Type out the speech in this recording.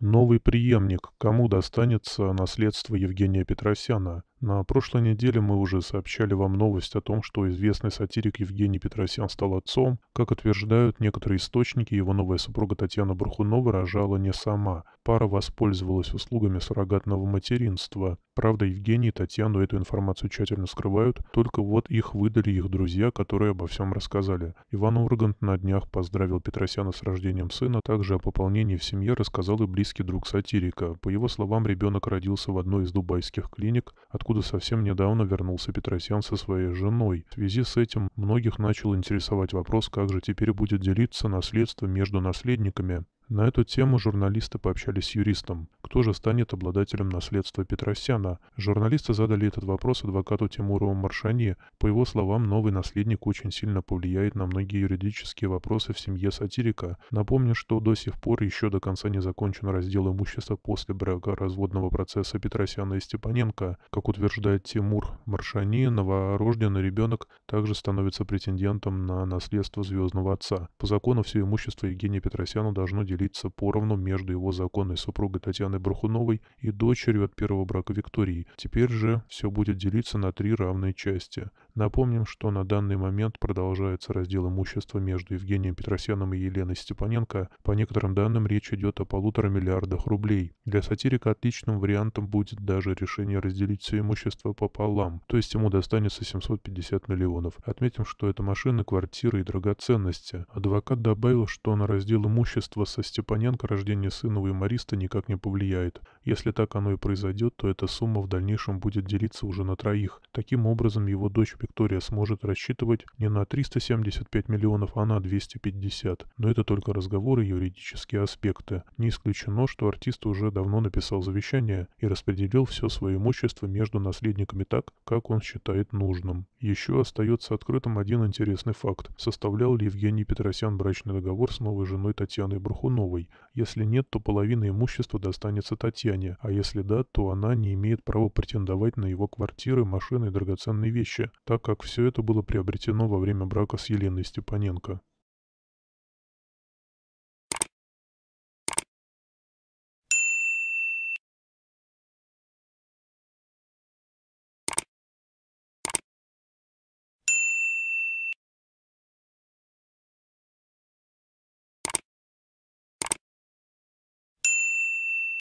Новый преемник, кому достанется наследство Евгения Петросяна, на прошлой неделе мы уже сообщали вам новость о том, что известный сатирик Евгений Петросян стал отцом. Как утверждают некоторые источники, его новая супруга Татьяна Бурхунова рожала не сама. Пара воспользовалась услугами суррогатного материнства. Правда, Евгений и Татьяну эту информацию тщательно скрывают, только вот их выдали их друзья, которые обо всем рассказали. Иван Ургант на днях поздравил Петросяна с рождением сына, также о пополнении в семье рассказал и близкий друг сатирика. По его словам, ребенок родился в одной из дубайских клиник, от откуда совсем недавно вернулся Петросян со своей женой. В связи с этим многих начал интересовать вопрос, как же теперь будет делиться наследство между наследниками. На эту тему журналисты пообщались с юристом. Кто же станет обладателем наследства Петросяна? Журналисты задали этот вопрос адвокату Тимуру Маршани. По его словам, новый наследник очень сильно повлияет на многие юридические вопросы в семье сатирика. Напомню, что до сих пор еще до конца не закончен раздел имущества после брака разводного процесса Петросяна и Степаненко. Как утверждает Тимур Маршани, новорожденный ребенок также становится претендентом на наследство звездного отца. По закону все имущество Евгения Петросяна должно делиться делиться поровну между его законной супругой Татьяной Брахуновой и дочерью от первого брака Викторией. Теперь же все будет делиться на три равные части. Напомним, что на данный момент продолжается раздел имущества между Евгением Петросяном и Еленой Степаненко. По некоторым данным, речь идет о полутора миллиардах рублей. Для сатирика отличным вариантом будет даже решение разделить все имущество пополам, то есть ему достанется 750 миллионов. Отметим, что это машины, квартиры и драгоценности. Адвокат добавил, что на раздел имущества со Степаненко рождение сына у юмориста никак не повлияет. Если так оно и произойдет, то эта сумма в дальнейшем будет делиться уже на троих. Таким образом, его дочь Виктория сможет рассчитывать не на 375 миллионов, а на 250. Но это только разговоры и юридические аспекты. Не исключено, что артист уже давно написал завещание и распределил все свое имущество между наследниками так, как он считает нужным. Еще остается открытым один интересный факт. Составлял ли Евгений Петросян брачный договор с новой женой Татьяной Брухуновой? Если нет, то половина имущества достанется Татьяне, а если да, то она не имеет права претендовать на его квартиры, машины и драгоценные вещи. Так так как все это было приобретено во время брака с Еленой Степаненко.